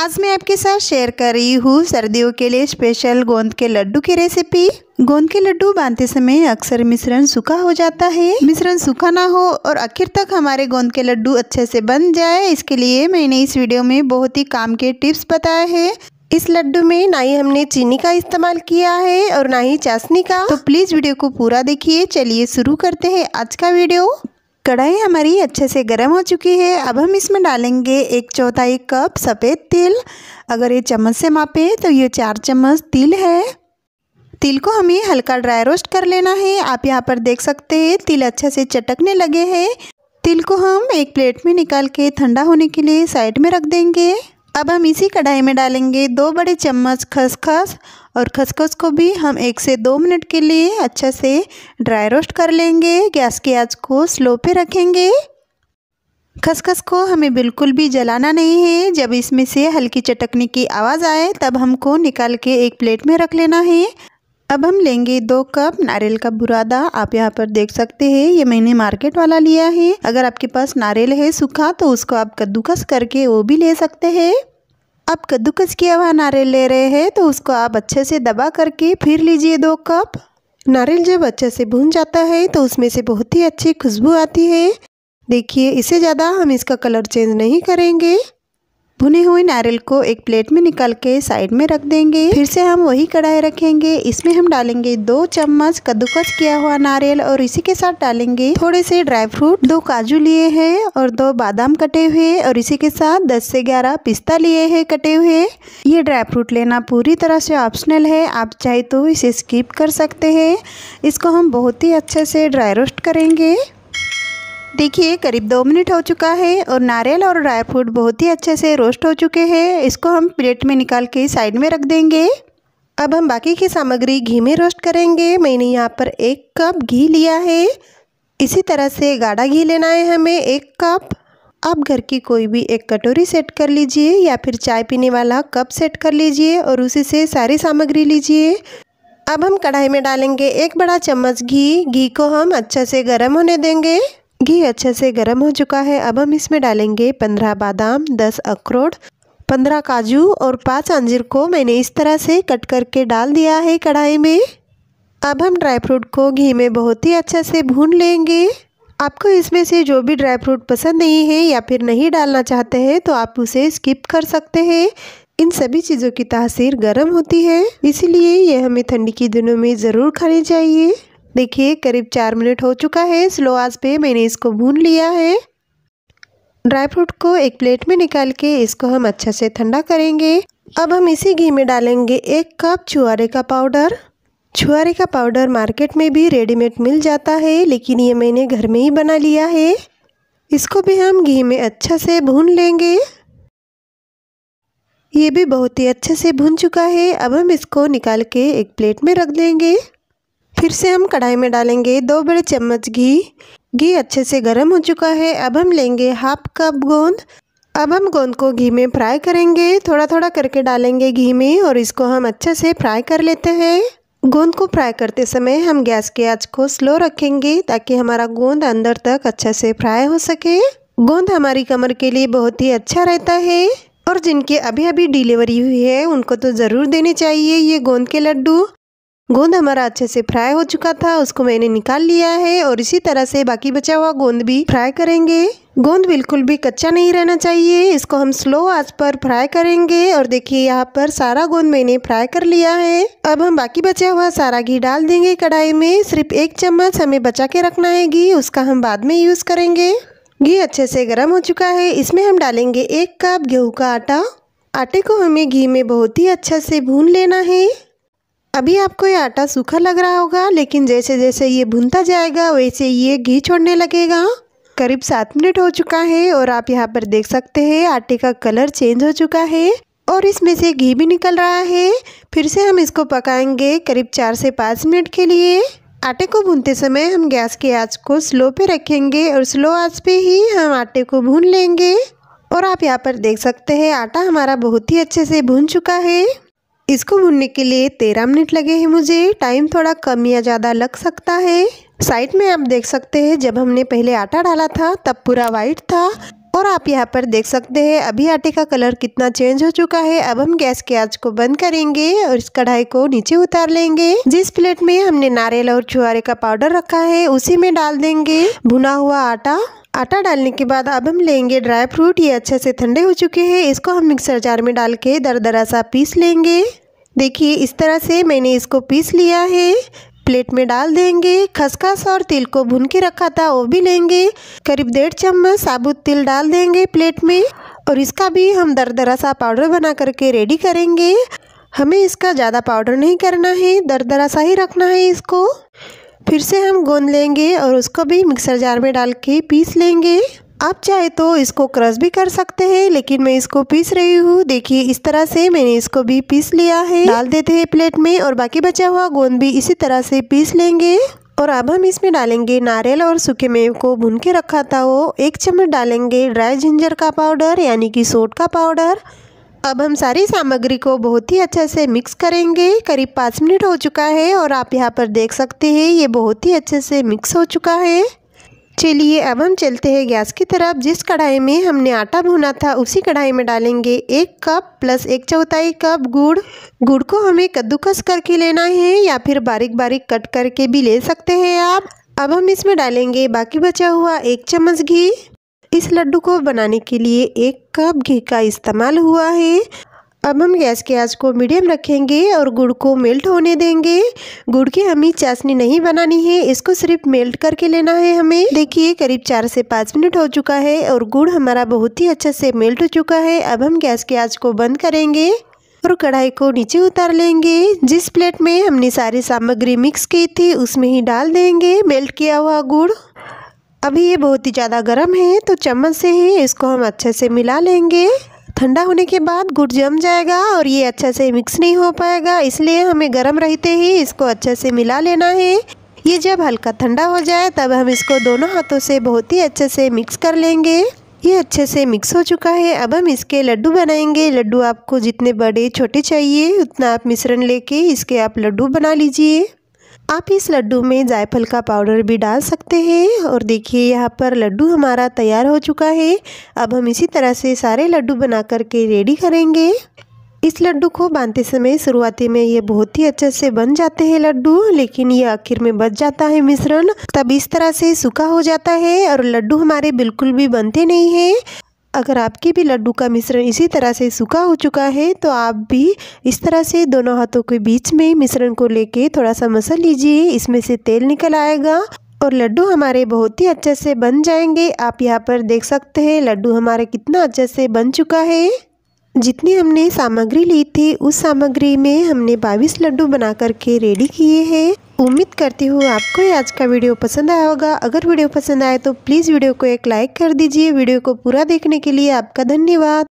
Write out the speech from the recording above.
आज मैं आपके साथ शेयर कर रही हूँ सर्दियों के लिए स्पेशल गोंद के लड्डू की रेसिपी गोंद के लड्डू बांधते समय अक्सर मिश्रण सूखा हो जाता है मिश्रण सूखा ना हो और आखिर तक हमारे गोंद के लड्डू अच्छे से बन जाए इसके लिए मैंने इस वीडियो में बहुत ही काम के टिप्स बताए हैं इस लड्डू में ना ही हमने चीनी का इस्तेमाल किया है और ना ही चाशनी का तो प्लीज वीडियो को पूरा देखिए चलिए शुरू करते हैं आज का वीडियो कढ़ाई हमारी अच्छे से गर्म हो चुकी है अब हम इसमें डालेंगे एक चौथाई कप सफ़ेद तिल अगर ये चम्मच से मापे तो ये चार चम्मच तिल है तिल को हमें हल्का ड्राई रोस्ट कर लेना है आप यहाँ पर देख सकते हैं तिल अच्छे से चटकने लगे हैं तिल को हम एक प्लेट में निकाल के ठंडा होने के लिए साइड में रख देंगे अब हम इसी कढ़ाई में डालेंगे दो बड़े चम्मच खसखस और खसखस को भी हम एक से दो मिनट के लिए अच्छा से ड्राई रोस्ट कर लेंगे गैस की आंच को स्लो पे रखेंगे खसखस को हमें बिल्कुल भी जलाना नहीं है जब इसमें से हल्की चटकने की आवाज़ आए तब हमको निकाल के एक प्लेट में रख लेना है अब हम लेंगे दो कप नारियल का बुरादा आप यहाँ पर देख सकते हैं ये मैंने मार्केट वाला लिया है अगर आपके पास नारियल है सूखा तो उसको आप कद्दूकस करके वो भी ले सकते हैं आप कद्दूकस किया हुआ नारियल ले रहे हैं तो उसको आप अच्छे से दबा करके फिर लीजिए दो कप नारियल जब अच्छे से भून जाता है तो उसमें से बहुत ही अच्छी खुशबू आती है देखिए इससे ज़्यादा हम इसका कलर चेंज नहीं करेंगे भुने हुए नारियल को एक प्लेट में निकाल के साइड में रख देंगे फिर से हम वही कढ़ाई रखेंगे इसमें हम डालेंगे दो चम्मच कद्दूकस किया हुआ नारियल और इसी के साथ डालेंगे थोड़े से ड्राई फ्रूट दो काजू लिए हैं और दो बादाम कटे हुए और इसी के साथ 10 से 11 पिस्ता लिए हैं कटे हुए ये ड्राई फ्रूट लेना पूरी तरह से ऑप्शनल है आप चाहे तो इसे स्किप कर सकते हैं इसको हम बहुत ही अच्छे से ड्राई रोस्ट करेंगे देखिए करीब दो मिनट हो चुका है और नारियल और ड्राई फ्रूट बहुत ही अच्छे से रोस्ट हो चुके हैं इसको हम प्लेट में निकाल के साइड में रख देंगे अब हम बाकी की सामग्री घी में रोस्ट करेंगे मैंने यहाँ पर एक कप घी लिया है इसी तरह से गाढ़ा घी लेना है हमें एक कप आप घर की कोई भी एक कटोरी सेट कर लीजिए या फिर चाय पीने वाला कप सेट कर लीजिए और उसी से सारी सामग्री लीजिए अब हम कढ़ाई में डालेंगे एक बड़ा चम्मच घी घी को हम अच्छे से गर्म होने देंगे घी अच्छे से गर्म हो चुका है अब हम इसमें डालेंगे पंद्रह बादाम दस अखरोट पंद्रह काजू और पाँच अंजीर को मैंने इस तरह से कट करके डाल दिया है कढ़ाई में अब हम ड्राई फ्रूट को घी में बहुत ही अच्छे से भून लेंगे आपको इसमें से जो भी ड्राई फ्रूट पसंद नहीं है या फिर नहीं डालना चाहते हैं तो आप उसे स्किप कर सकते हैं इन सभी चीज़ों की तासीर गर्म होती है इसीलिए यह हमें ठंडी के दिनों में ज़रूर खानी चाहिए देखिए करीब चार मिनट हो चुका है स्लो आंच पे मैंने इसको भून लिया है ड्राई फ्रूट को एक प्लेट में निकाल के इसको हम अच्छा से ठंडा करेंगे अब हम इसी घी में डालेंगे एक कप छुआरे का पाउडर छुआरे का पाउडर मार्केट में भी रेडीमेड मिल जाता है लेकिन ये मैंने घर में ही बना लिया है इसको भी हम घी में अच्छा से भून लेंगे ये भी बहुत ही अच्छे से भून चुका है अब हम इसको निकाल के एक प्लेट में रख देंगे फिर से हम कढ़ाई में डालेंगे दो बड़े चम्मच घी घी अच्छे से गर्म हो चुका है अब हम लेंगे हाफ कप गोंद अब हम गोंद को घी में फ्राई करेंगे थोड़ा थोड़ा करके डालेंगे घी में और इसको हम अच्छे से फ्राई कर लेते हैं गोंद को फ्राई करते समय हम गैस की आंच को स्लो रखेंगे ताकि हमारा गोंद अंदर तक अच्छे से फ्राई हो सके गोंद हमारी कमर के लिए बहुत ही अच्छा रहता है और जिनके अभी अभी डिलीवरी हुई है उनको तो ज़रूर देने चाहिए ये गोंद के लड्डू गोंद हमारा अच्छे से फ्राई हो चुका था उसको मैंने निकाल लिया है और इसी तरह से बाकी बचा हुआ गोंद भी फ्राई करेंगे गोंद बिल्कुल भी कच्चा नहीं रहना चाहिए इसको हम स्लो आंच पर फ्राई करेंगे और देखिए यहाँ पर सारा गोंद मैंने फ्राई कर लिया है अब हम बाकी बचा हुआ सारा घी डाल देंगे कढ़ाई में सिर्फ एक चम्मच हमें बचा के रखना है घी उसका हम बाद में यूज़ करेंगे घी अच्छे से गर्म हो चुका है इसमें हम डालेंगे एक कप गेहूँ का आटा आटे को हमें घी में बहुत ही अच्छा से भून लेना है अभी आपको ये आटा सूखा लग रहा होगा लेकिन जैसे जैसे ये भुनता जाएगा वैसे ये घी छोड़ने लगेगा करीब सात मिनट हो चुका है और आप यहाँ पर देख सकते हैं आटे का कलर चेंज हो चुका है और इसमें से घी भी निकल रहा है फिर से हम इसको पकाएंगे करीब चार से पाँच मिनट के लिए आटे को भूनते समय हम गैस की आंच को स्लो पे रखेंगे और स्लो आंच पे ही हम आटे को भून लेंगे और आप यहाँ पर देख सकते हैं आटा हमारा बहुत ही अच्छे से भून चुका है इसको भुनने के लिए तेरह मिनट लगे हैं मुझे टाइम थोड़ा कम या ज़्यादा लग सकता है साइड में आप देख सकते हैं जब हमने पहले आटा डाला था तब पूरा वाइट था और आप यहाँ पर देख सकते हैं अभी आटे का कलर कितना चेंज हो चुका है अब हम गैस के आंच को बंद करेंगे और इस कढ़ाई को नीचे उतार लेंगे जिस प्लेट में हमने नारियल और छुआरे का पाउडर रखा है उसी में डाल देंगे भुना हुआ आटा आटा डालने के बाद अब हम लेंगे ड्राई फ्रूट ये अच्छे से ठंडे हो चुके हैं इसको हम मिक्सर जार में डाल के दरा सा पीस लेंगे देखिए इस तरह से मैंने इसको पीस लिया है प्लेट में डाल देंगे खसखस और तिल को भून के रखा था वो भी लेंगे करीब डेढ़ चम्मच साबुत तिल डाल देंगे प्लेट में और इसका भी हम दर दरा सा पाउडर बना करके रेडी करेंगे हमें इसका ज़्यादा पाउडर नहीं करना है दरा सा ही रखना है इसको फिर से हम गोंद लेंगे और उसको भी मिक्सर जार में डाल के पीस लेंगे आप चाहे तो इसको क्रश भी कर सकते हैं लेकिन मैं इसको पीस रही हूँ देखिए इस तरह से मैंने इसको भी पीस लिया है डाल देते हैं प्लेट में और बाकी बचा हुआ गोंद भी इसी तरह से पीस लेंगे और अब हम इसमें डालेंगे नारियल और सूखे मेव को भून के रखा था वो एक चम्मच डालेंगे ड्राई जिंजर का पाउडर यानी कि सोट का पाउडर अब हम सारी सामग्री को बहुत ही अच्छे से मिक्स करेंगे करीब पाँच मिनट हो चुका है और आप यहाँ पर देख सकते हैं ये बहुत ही अच्छे से मिक्स हो चुका है चलिए अब हम चलते हैं गैस की तरफ जिस कढ़ाई में हमने आटा भुना था उसी कढ़ाई में डालेंगे एक कप प्लस एक चौथाई कप गुड़ गुड़ को हमें कद्दूकस करके लेना है या फिर बारीक बारीक कट करके भी ले सकते हैं आप अब हम इसमें डालेंगे बाकी बचा हुआ एक चम्मच घी इस लड्डू को बनाने के लिए एक कप घी का इस्तेमाल हुआ है अब हम गैस के आंच को मीडियम रखेंगे और गुड़ को मेल्ट होने देंगे गुड़ की हमें चाशनी नहीं बनानी है इसको सिर्फ मेल्ट करके लेना है हमें देखिए करीब चार से पाँच मिनट हो चुका है और गुड़ हमारा बहुत ही अच्छा से मेल्ट हो चुका है अब हम गैस के आंच को बंद करेंगे और कढ़ाई को नीचे उतार लेंगे जिस प्लेट में हमने सारी सामग्री मिक्स की थी उसमें ही डाल देंगे मेल्ट किया हुआ गुड़ अभी ये बहुत ही ज़्यादा गर्म है तो चम्मच से ही इसको हम अच्छे से मिला लेंगे ठंडा होने के बाद गुड़ जम जाएगा और ये अच्छे से मिक्स नहीं हो पाएगा इसलिए हमें गर्म रहते ही इसको अच्छे से मिला लेना है ये जब हल्का ठंडा हो जाए तब हम इसको दोनों हाथों से बहुत ही अच्छे से मिक्स कर लेंगे ये अच्छे से मिक्स हो चुका है अब हम इसके लड्डू बनाएंगे लड्डू आपको जितने बड़े छोटे चाहिए उतना आप मिश्रण लेके इसके आप लड्डू बना लीजिए आप इस लड्डू में जायफल का पाउडर भी डाल सकते हैं और देखिए यहाँ पर लड्डू हमारा तैयार हो चुका है अब हम इसी तरह से सारे लड्डू बना करके रेडी करेंगे इस लड्डू को बांधते समय शुरुआती में ये बहुत ही अच्छे से बन जाते हैं लड्डू लेकिन ये आखिर में बच जाता है मिश्रण तब इस तरह से सूखा हो जाता है और लड्डू हमारे बिल्कुल भी बनते नहीं है अगर आपके भी लड्डू का मिश्रण इसी तरह से सूखा हो चुका है तो आप भी इस तरह से दोनों हाथों के बीच में मिश्रण को लेके थोड़ा सा मसल लीजिए इसमें से तेल निकल आएगा और लड्डू हमारे बहुत ही अच्छे से बन जाएंगे आप यहाँ पर देख सकते हैं लड्डू हमारे कितना अच्छे से बन चुका है जितनी हमने सामग्री ली थी उस सामग्री में हमने 22 लड्डू बना करके रेडी किए हैं उम्मीद करती हूँ आपको आज का वीडियो पसंद आया होगा अगर वीडियो पसंद आए तो प्लीज़ वीडियो को एक लाइक कर दीजिए वीडियो को पूरा देखने के लिए आपका धन्यवाद